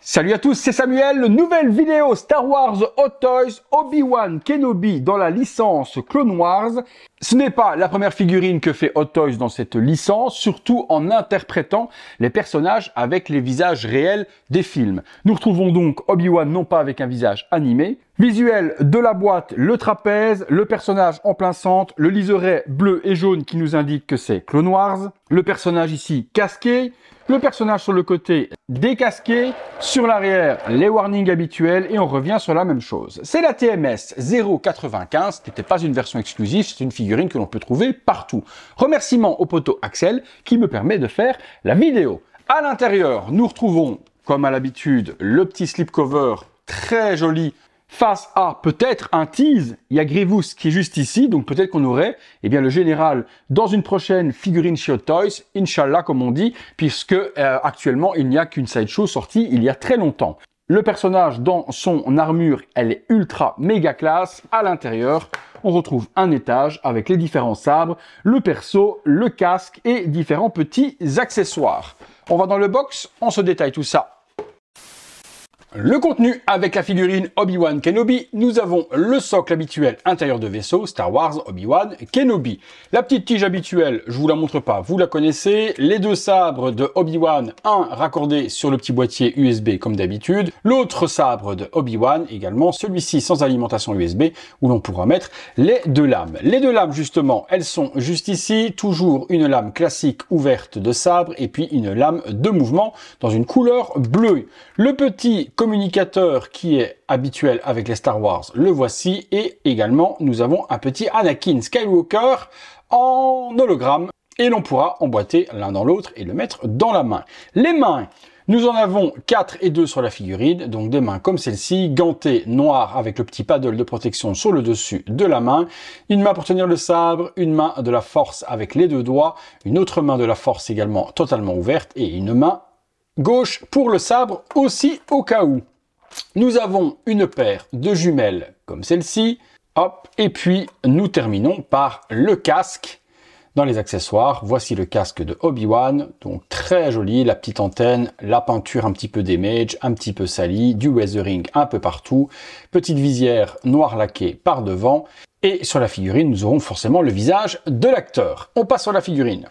Salut à tous, c'est Samuel. Nouvelle vidéo Star Wars Hot Toys Obi-Wan Kenobi dans la licence Clone Wars. Ce n'est pas la première figurine que fait Hot Toys dans cette licence, surtout en interprétant les personnages avec les visages réels des films. Nous retrouvons donc Obi-Wan non pas avec un visage animé, Visuel de la boîte, le trapèze, le personnage en plein centre, le liseré bleu et jaune qui nous indique que c'est Clone Wars, le personnage ici casqué, le personnage sur le côté décasqué, sur l'arrière les warnings habituels et on revient sur la même chose. C'est la TMS 095 Ce n'était pas une version exclusive, c'est une figurine que l'on peut trouver partout. Remerciement au poteau Axel qui me permet de faire la vidéo. À l'intérieur, nous retrouvons comme à l'habitude le petit slipcover très joli face à peut-être un tease, il y a Grievous qui est juste ici, donc peut-être qu'on aurait eh bien le général dans une prochaine figurine chez Toys, inshallah comme on dit, puisque euh, actuellement il n'y a qu'une show sortie il y a très longtemps. Le personnage dans son armure, elle est ultra méga classe. À l'intérieur, on retrouve un étage avec les différents sabres, le perso, le casque et différents petits accessoires. On va dans le box, on se détaille tout ça le contenu avec la figurine Obi-Wan Kenobi, nous avons le socle habituel intérieur de vaisseau, Star Wars Obi-Wan Kenobi. La petite tige habituelle, je vous la montre pas, vous la connaissez. Les deux sabres de Obi-Wan, un raccordé sur le petit boîtier USB comme d'habitude. L'autre sabre de Obi-Wan également, celui-ci sans alimentation USB, où l'on pourra mettre les deux lames. Les deux lames justement, elles sont juste ici, toujours une lame classique ouverte de sabre et puis une lame de mouvement dans une couleur bleue. Le petit communicateur qui est habituel avec les Star Wars, le voici. Et également, nous avons un petit Anakin Skywalker en hologramme. Et l'on pourra emboîter l'un dans l'autre et le mettre dans la main. Les mains nous en avons 4 et 2 sur la figurine, donc des mains comme celle-ci, gantées, noires, avec le petit paddle de protection sur le dessus de la main, une main pour tenir le sabre, une main de la force avec les deux doigts, une autre main de la force également totalement ouverte, et une main gauche pour le sabre aussi au cas où. Nous avons une paire de jumelles comme celle-ci. Hop, et puis nous terminons par le casque. Dans les accessoires, voici le casque de Obi-Wan, donc très joli, la petite antenne, la peinture un petit peu damage, un petit peu salie, du weathering un peu partout, petite visière noire laquée par devant, et sur la figurine, nous aurons forcément le visage de l'acteur. On passe sur la figurine.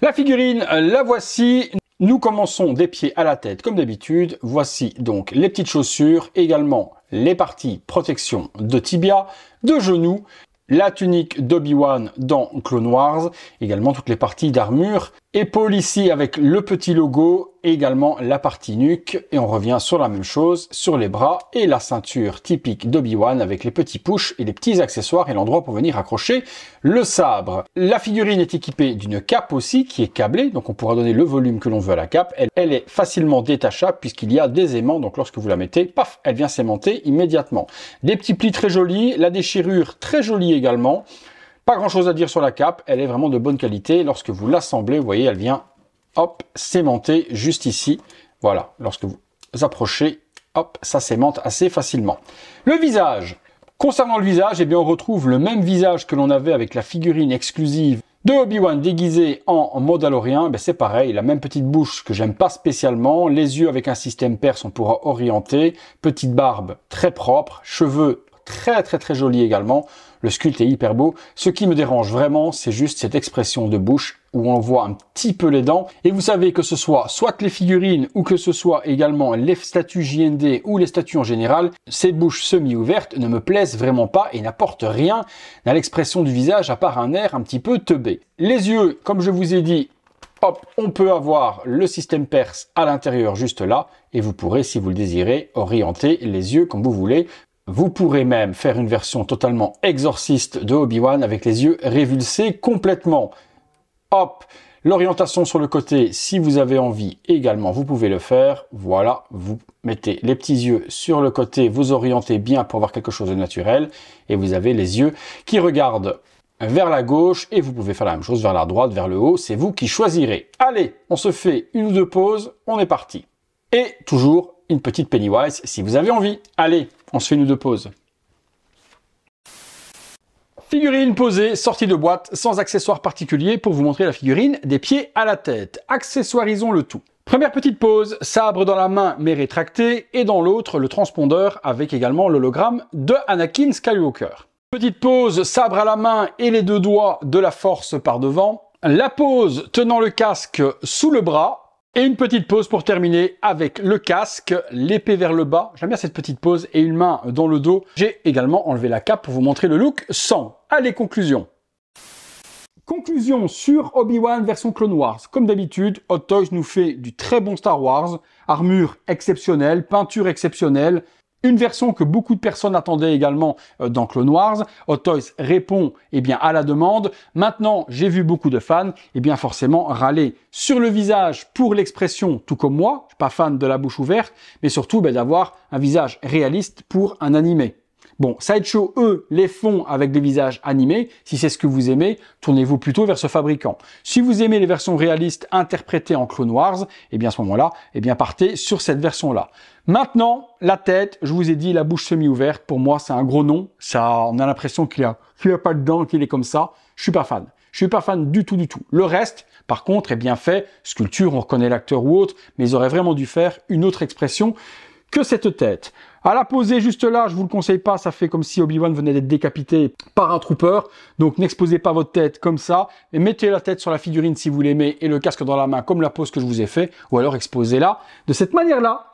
La figurine, la voici. Nous commençons des pieds à la tête comme d'habitude. Voici donc les petites chaussures, également les parties protection de tibia, de genoux, la tunique d'Obi-Wan dans Clone Wars, également toutes les parties d'armure, épaule ici avec le petit logo également la partie nuque. Et on revient sur la même chose sur les bras et la ceinture typique d'Obi-Wan avec les petits pushs et les petits accessoires et l'endroit pour venir accrocher le sabre. La figurine est équipée d'une cape aussi qui est câblée, donc on pourra donner le volume que l'on veut à la cape. Elle, elle est facilement détachable puisqu'il y a des aimants, donc lorsque vous la mettez, paf, elle vient s'aimanter immédiatement. Des petits plis très jolis, la déchirure très jolie également. Pas grand chose à dire sur la cape, elle est vraiment de bonne qualité. Lorsque vous l'assemblez, vous voyez, elle vient hop, cémenté, juste ici. Voilà, lorsque vous approchez, hop, ça s'aimante assez facilement. Le visage. Concernant le visage, eh bien, on retrouve le même visage que l'on avait avec la figurine exclusive de Obi-Wan déguisé en Mandalorian. ben c'est pareil, la même petite bouche que j'aime pas spécialement, les yeux avec un système perse on pourra orienter, petite barbe très propre, cheveux très très très jolis également, le sculpt est hyper beau. Ce qui me dérange vraiment, c'est juste cette expression de bouche où on voit un petit peu les dents. Et vous savez que ce soit soit les figurines ou que ce soit également les statues JND ou les statues en général, ces bouches semi-ouvertes ne me plaisent vraiment pas et n'apportent rien à l'expression du visage à part un air un petit peu teubé. Les yeux, comme je vous ai dit, hop, on peut avoir le système perse à l'intérieur juste là et vous pourrez, si vous le désirez, orienter les yeux comme vous voulez. Vous pourrez même faire une version totalement exorciste de Obi-Wan avec les yeux révulsés complètement hop, l'orientation sur le côté, si vous avez envie également, vous pouvez le faire. Voilà, vous mettez les petits yeux sur le côté, vous orientez bien pour avoir quelque chose de naturel, et vous avez les yeux qui regardent vers la gauche, et vous pouvez faire la même chose vers la droite, vers le haut, c'est vous qui choisirez. Allez, on se fait une ou deux pauses, on est parti. Et toujours une petite Pennywise si vous avez envie. Allez, on se fait une ou deux pauses. Figurine posée, sortie de boîte, sans accessoires particuliers pour vous montrer la figurine des pieds à la tête. Accessoirisons le tout. Première petite pause, sabre dans la main mais rétracté, et dans l'autre le transpondeur avec également l'hologramme de Anakin Skywalker. Petite pause, sabre à la main et les deux doigts de la force par devant. La pose tenant le casque sous le bras et une petite pause pour terminer avec le casque, l'épée vers le bas. J'aime bien cette petite pause et une main dans le dos. J'ai également enlevé la cape pour vous montrer le look sans. Allez, conclusion. Conclusion sur Obi-Wan version Clone Wars. Comme d'habitude, Hot Toys nous fait du très bon Star Wars. Armure exceptionnelle, peinture exceptionnelle, une version que beaucoup de personnes attendaient également euh, dans Clone Wars. Hot Toys répond eh bien, à la demande. Maintenant, j'ai vu beaucoup de fans, eh bien, forcément, râler sur le visage pour l'expression, tout comme moi. Je suis pas fan de la bouche ouverte, mais surtout, ben, d'avoir un visage réaliste pour un animé. Bon, Sideshow, eux, les font avec des visages animés. Si c'est ce que vous aimez, tournez-vous plutôt vers ce fabricant. Si vous aimez les versions réalistes interprétées en Clone Wars, eh bien à ce moment-là, eh bien partez sur cette version-là. Maintenant, la tête, je vous ai dit, la bouche semi-ouverte, pour moi, c'est un gros nom. Ça, on a l'impression qu'il a, a pas de dents, qu'il est comme ça. Je suis pas fan. Je suis pas fan du tout, du tout. Le reste, par contre, est bien fait. Sculpture, on reconnaît l'acteur ou autre, mais ils auraient vraiment dû faire une autre expression que cette tête. À la poser juste là, je vous le conseille pas, ça fait comme si Obi-Wan venait d'être décapité par un trooper. Donc n'exposez pas votre tête comme ça, et mettez la tête sur la figurine si vous l'aimez, et le casque dans la main comme la pose que je vous ai fait, ou alors exposez-la de cette manière-là.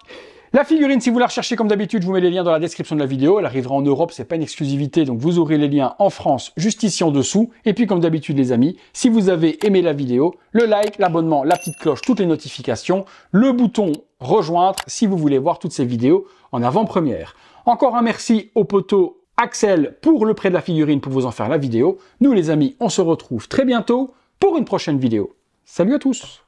La figurine, si vous la recherchez comme d'habitude, je vous mets les liens dans la description de la vidéo. Elle arrivera en Europe, c'est pas une exclusivité, donc vous aurez les liens en France juste ici en dessous. Et puis comme d'habitude les amis, si vous avez aimé la vidéo, le like, l'abonnement, la petite cloche, toutes les notifications, le bouton rejoindre si vous voulez voir toutes ces vidéos en avant-première. Encore un merci au poteau Axel pour le prêt de la figurine pour vous en faire la vidéo. Nous les amis, on se retrouve très bientôt pour une prochaine vidéo. Salut à tous